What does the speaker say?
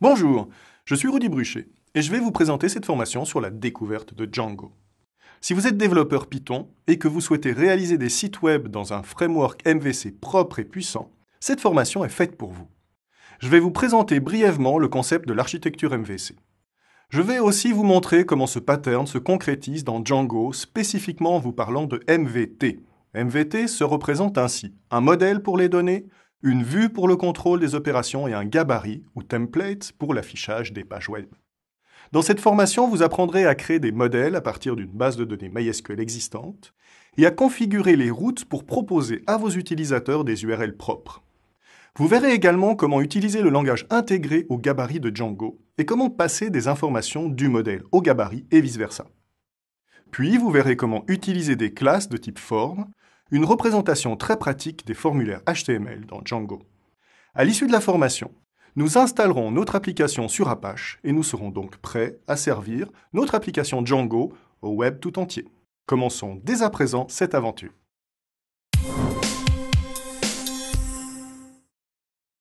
Bonjour, je suis Rudy Bruchet et je vais vous présenter cette formation sur la découverte de Django. Si vous êtes développeur Python et que vous souhaitez réaliser des sites web dans un framework MVC propre et puissant, cette formation est faite pour vous. Je vais vous présenter brièvement le concept de l'architecture MVC. Je vais aussi vous montrer comment ce pattern se concrétise dans Django, spécifiquement en vous parlant de MVT. MVT se représente ainsi un modèle pour les données, une vue pour le contrôle des opérations et un gabarit ou template pour l'affichage des pages web. Dans cette formation, vous apprendrez à créer des modèles à partir d'une base de données MySQL existante et à configurer les routes pour proposer à vos utilisateurs des URL propres. Vous verrez également comment utiliser le langage intégré au gabarit de Django et comment passer des informations du modèle au gabarit et vice-versa. Puis, vous verrez comment utiliser des classes de type form, une représentation très pratique des formulaires HTML dans Django. À l'issue de la formation, nous installerons notre application sur Apache et nous serons donc prêts à servir notre application Django au web tout entier. Commençons dès à présent cette aventure.